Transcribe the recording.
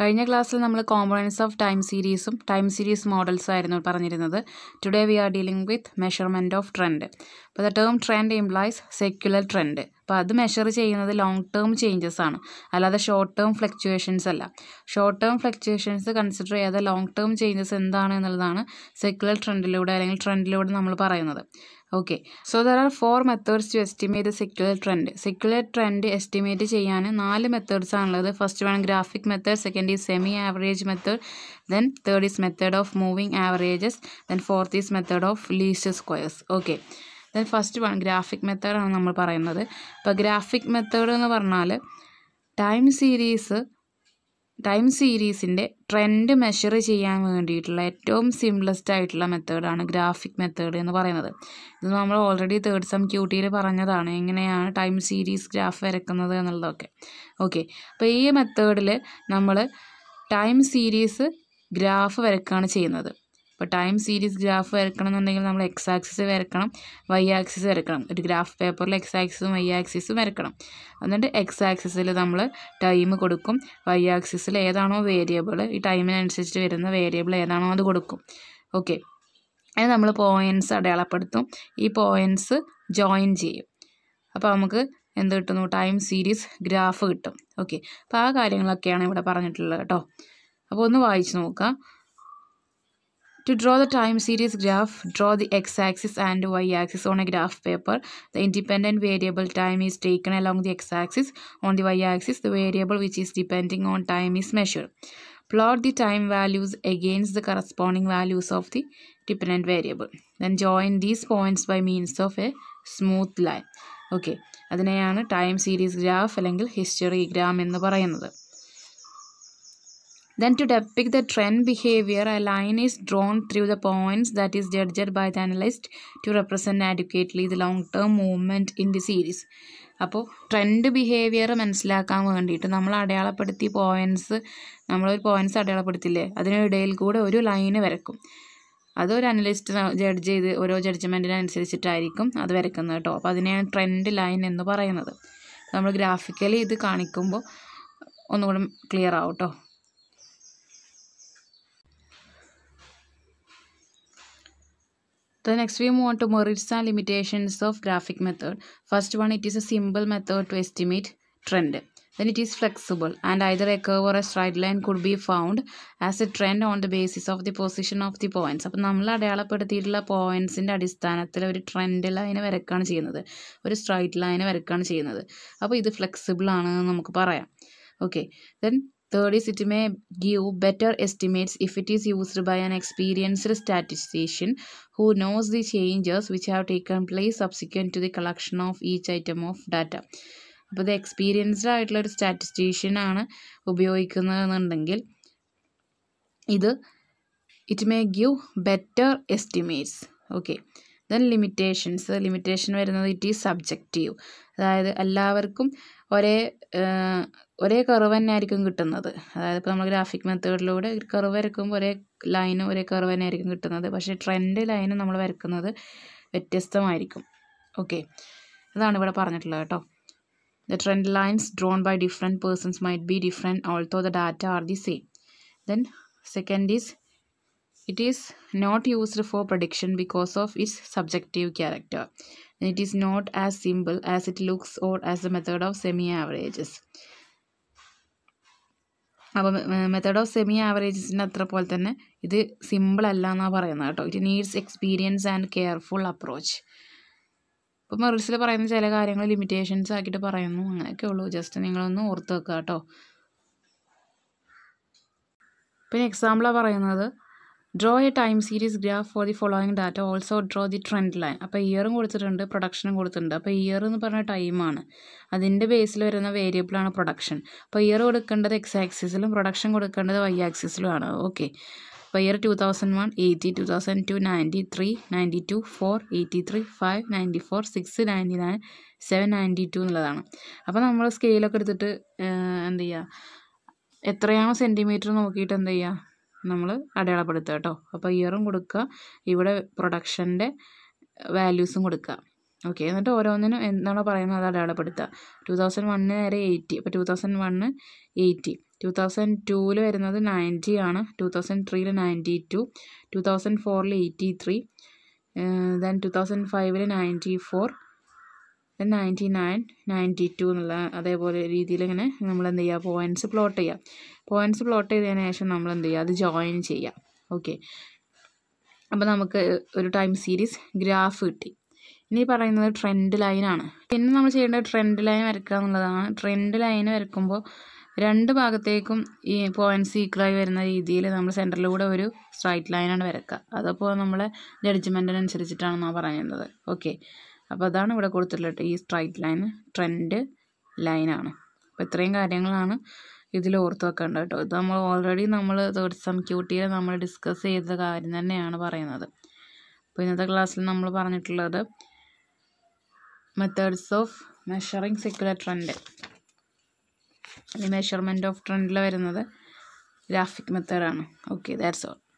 കഴിഞ്ഞ ക്ലാസ്സിൽ നമ്മൾ കോമ്പോണൻസ് ഓഫ് ടൈം സീരീസും ടൈം സീരീസ് മോഡൽസും ആയിരുന്നു പറഞ്ഞിരുന്നത് today we are dealing with measurement of trend അപ്പോൾ the term trend implies secular trend അപ്പോൾ അത് മെഷർ ചെയ്യുന്നത് ലോങ് ടേം ചേഞ്ചസ് ആണ് അല്ലാതെ ഷോർട്ട് ടേം ഫ്ലക്ച്വേഷൻസ് അല്ല ഷോർട്ട് ടേം ഫ്ലക്ച്വേഷൻസ് കൺസിഡർ ചെയ്യാതെ ലോങ് ടേം ചേഞ്ചസ് എന്താണ് എന്നുള്ളതാണ് സെക്കുലർ ട്രെൻഡിലൂടെ അല്ലെങ്കിൽ ട്രെൻഡിലൂടെ നമ്മൾ പറയുന്നത് okay so there are four methods to estimate secular trend secular trend estimate ചെയ്യാൻ നാല് മെത്തേഡ്സ് ആണുള്ളത് first one graphic method second is semi average method then third is method of moving averages then fourth is method of least squares okay then first one graphic മെത്തേഡാണ് നമ്മൾ പറയുന്നത് അപ്പോൾ graphic method എന്ന് പറഞ്ഞാൽ time series time സീരീസിൻ്റെ trend measure ചെയ്യാൻ വേണ്ടിയിട്ടുള്ള ഏറ്റവും സിംപ്ലസ്റ്റ് ആയിട്ടുള്ള മെത്തേഡാണ് ഗ്രാഫിക് മെത്തേഡ് എന്ന് പറയുന്നത് ഇത് നമ്മൾ ഓൾറെഡി തേർഡ് സം ക്യൂട്ടിയിൽ പറഞ്ഞതാണ് എങ്ങനെയാണ് ടൈം സീരീസ് ഗ്രാഫ് വരക്കുന്നത് എന്നുള്ളതൊക്കെ ഓക്കെ അപ്പോൾ ഈ മെത്തേഡിൽ നമ്മൾ ടൈം സീരീസ് ഗ്രാഫ് വരക്കുകയാണ് ചെയ്യുന്നത് അപ്പോൾ ടൈം സീരീസ് ഗ്രാഫ് വരക്കണം എന്നുണ്ടെങ്കിൽ നമ്മൾ എക്സ് ആക്സിസ് വരക്കണം വൈ ആക്സിസ് വരക്കണം ഒരു ഗ്രാഫ് പേപ്പറിൽ എക്സ് ആക്സിസും വൈ ആക്സിസും വരക്കണം എന്നിട്ട് എക്സ് ആക്സിസിൽ നമ്മൾ ടൈം കൊടുക്കും വൈ ആക്സിസിൽ ഏതാണോ വേരിയബിൾ ഈ ടൈമിനനുസരിച്ചിട്ട് വരുന്ന വേരിയബിൾ ഏതാണോ അത് കൊടുക്കും ഓക്കെ അത് നമ്മൾ പോയിൻറ്റ്സ് അടയാളപ്പെടുത്തും ഈ പോയിൻറ്റ്സ് ജോയിൻ ചെയ്യും അപ്പോൾ നമുക്ക് എന്ത് കിട്ടുന്നു ടൈം സീരീസ് ഗ്രാഫ് കിട്ടും ഓക്കെ അപ്പോൾ ആ കാര്യങ്ങളൊക്കെയാണ് ഇവിടെ പറഞ്ഞിട്ടുള്ളത് കേട്ടോ അപ്പോൾ ഒന്ന് വായിച്ച് നോക്കുക To draw the time series graph, draw the x-axis and y-axis on a graph paper. The independent variable time is taken along the x-axis. On the y-axis, the variable which is depending on time is measured. Plot the time values against the corresponding values of the dependent variable. Then join these points by means of a smooth line. Okay, അതിനെയാണ് time time series graph, historigram എന്ന് പറയുന്നത് Then to depict the trend behavior, a line is drawn through the points that is judged by the analyst to represent adequately the long-term movement in the series. അപ്പോൾ trend behaviour മനസ്സിലാക്കാൻ വേണ്ടിയിട്ട് നമ്മൾ അടയാളപ്പെടുത്തിയ points നമ്മളൊരു points അടയാളപ്പെടുത്തില്ലേ അതിനിടയിൽ കൂടെ ഒരു line വരക്കും അതൊരു അനലിസ്റ്റ് ജഡ്ജ് ചെയ്ത് ഓരോ ജഡ്ജ്മെൻറ്റിനനുസരിച്ചിട്ടായിരിക്കും അത് വരക്കുന്നത് കേട്ടോ അപ്പോൾ അതിനെയാണ് ട്രെൻഡ് ലൈൻ എന്ന് പറയുന്നത് നമ്മൾ ഗ്രാഫിക്കലി ഇത് കാണിക്കുമ്പോൾ ഒന്നുകൂടെ ക്ലിയർ ആവും കേട്ടോ The next we move on to merits and limitations of graphic method. First one, it is a simple method to estimate trend. Then it is flexible and either a curve or a straight line could be found as a trend on the basis of the position of the points. അപ്പോൾ നമ്മൾ അടയാളപ്പെടുത്തിയിട്ടുള്ള പോയിൻസിൻ്റെ അടിസ്ഥാനത്തിൽ ഒരു trend line വരക്കുകയാണ് ചെയ്യുന്നത് ഒരു straight line വരക്കുകയാണ് ചെയ്യുന്നത് അപ്പോൾ ഇത് flexible ആണെന്ന് നമുക്ക് പറയാം okay then third is it may give better estimates if it is used by an experienced statistician who knows the changes which have taken place subsequent to the collection of each item of data അപ്പോൾ ഇത് experienced ആയിട്ടുള്ള ഒരു ആണ് ഉപയോഗിക്കുന്നതെന്നുണ്ടെങ്കിൽ ഇത് it may give better estimates okay then limitations limitation വരുന്നത് it is subjective അതായത് എല്ലാവർക്കും ഒരേ ഒരേ കർവ് തന്നെ ആയിരിക്കും കിട്ടുന്നത് അതായത് ഇപ്പോൾ നമ്മൾ ഗ്രാഫിക് മെത്തേഡിലൂടെ ഒരു കർവ് വരക്കുമ്പോൾ ഒരേ ലൈനും ഒരേ കർവ് തന്നെ ആയിരിക്കും കിട്ടുന്നത് പക്ഷേ ട്രെൻഡ് ലൈനും നമ്മൾ വരക്കുന്നത് വ്യത്യസ്തമായിരിക്കും ഓക്കെ അതാണ് ഇവിടെ പറഞ്ഞിട്ടുള്ളത് കേട്ടോ the trend lines drawn by different persons might be different although the data are the same then second is it is not used for prediction because of its subjective character it is not as simple as it looks or as a method of semi averages അപ്പോൾ method of semi ആവറേജസിൻ്റെ അത്ര പോലെ തന്നെ ഇത് simple അല്ല എന്നാണ് പറയുന്നത് കേട്ടോ it needs experience and careful approach ഇപ്പോൾ മെറിറ്റ്സിൽ പറയുന്ന ചില കാര്യങ്ങൾ ലിമിറ്റേഷൻസ് ആക്കിയിട്ട് പറയുന്നു അങ്ങനെയൊക്കെ ഉള്ളൂ ജസ്റ്റ് നിങ്ങളൊന്ന് ഓർത്ത് വെക്കുക കേട്ടോ പിന്നെ എക്സാമ്പിളാണ് പറയുന്നത് draw a time series graph for the following data also draw the trend line അപ്പോൾ ഇയറും കൊടുത്തിട്ടുണ്ട് പ്രൊഡക്ഷനും കൊടുത്തിട്ടുണ്ട് അപ്പോൾ ഇയർ എന്ന് പറഞ്ഞ ടൈമാണ് അതിൻ്റെ ബേസിൽ വരുന്ന വേരിയബിളാണ് പ്രൊഡക്ഷൻ അപ്പോൾ ഇയർ കൊടുക്കേണ്ടത് എക്സ് ആക്സിസിലും പ്രൊഡക്ഷൻ കൊടുക്കേണ്ടത് വൈ ആക്സിസിലുമാണ് ഓക്കെ അപ്പോൾ year two thousand one eighty two thousand two ninety three ninety two four eighty three five ninety four six ninety nine seven ninety two എന്നുള്ളതാണ് അപ്പോൾ നമ്മൾ സ്കെയിലൊക്കെ എടുത്തിട്ട് എന്ത് ചെയ്യുക എത്രയാണോ സെൻറ്റിമീറ്റർ നോക്കിയിട്ട് എന്ത് ചെയ്യുക നമ്മൾ അടയാളപ്പെടുത്തുക കേട്ടോ അപ്പോൾ ഇയറും കൊടുക്കുക ഇവിടെ പ്രൊഡക്ഷൻ്റെ വാല്യൂസും കൊടുക്കുക ഓക്കെ എന്നിട്ട് ഓരോന്നിനും എന്താണോ പറയുന്നത് അത് അടയാളപ്പെടുത്തുക ടു തൗസൻഡ് വണ്ണിന് നേരെ എയ്റ്റി അപ്പോൾ two thousand one eighty two thousand ടൂവിൽ വരുന്നത് നയൻറ്റി ആണ് ടു തൗസൻഡ് ത്രീയിൽ നയൻറ്റി ടു ടു തൗസൻഡ് ഫോറിൽ eighty three then two thousand ഫൈവിൽ ninety four ninety nine ninety two എന്നുള്ള അതേപോലെ രീതിയിൽ ഇങ്ങനെ നമ്മൾ എന്ത് ചെയ്യുക പോയിൻറ്റ്സ് പ്ലോട്ട് ചെയ്യുക പോയിൻറ്റ്സ് പ്ലോട്ട് ചെയ്തതിന് ശേഷം നമ്മൾ എന്ത് ചെയ്യുക അത് ജോയിൻ ചെയ്യുക ഓക്കെ അപ്പോൾ നമുക്ക് ഒരു ടൈം സീരീസ് ഗ്രാഫ് കിട്ടി ഇനി പറയുന്നത് ട്രെൻഡ് ലൈനാണ് പിന്നെ നമ്മൾ ചെയ്യേണ്ടത് ട്രെൻഡ് ലൈൻ വരയ്ക്കുക എന്നുള്ളതാണ് ട്രെൻഡ് ലൈൻ വരക്കുമ്പോൾ രണ്ട് ഭാഗത്തേക്കും ഈ പോയിൻറ്റ്സ് ഈക്വലായി വരുന്ന രീതിയിൽ നമ്മൾ സെൻറ്ററിലൂടെ ഒരു സ്ട്രൈറ്റ് ലൈനാണ് വരക്കുക അതപ്പോൾ നമ്മളെ ജഡ്ജ്മെൻറ്റിനനുസരിച്ചിട്ടാണ് നമ്മൾ പറയുന്നത് ഓക്കെ അപ്പോൾ അതാണ് ഇവിടെ കൊടുത്തിട്ടുള്ളത് ഈ സ്ട്രൈറ്റ് ലൈൻ ട്രെൻഡ് ലൈനാണ് അപ്പോൾ ഇത്രയും കാര്യങ്ങളാണ് ഇതിൽ ഓർത്ത് വെക്കേണ്ടത് കേട്ടോ ഇത് നമ്മൾ ഓൾറെഡി നമ്മൾ തേർഡ് സം ക്യൂട്ടിയെ നമ്മൾ ഡിസ്കസ് ചെയ്ത കാര്യം തന്നെയാണ് പറയുന്നത് അപ്പോൾ ഇന്നത്തെ ക്ലാസ്സിൽ നമ്മൾ പറഞ്ഞിട്ടുള്ളത് methods of measuring secular trend ഈ മെഷർമെൻറ്റ് ഓഫ് ട്രെൻഡിൽ വരുന്നത് ഗ്രാഫിക് മെത്തേഡാണ് ഓക്കെ ദാറ്റ്സ് ഓൾ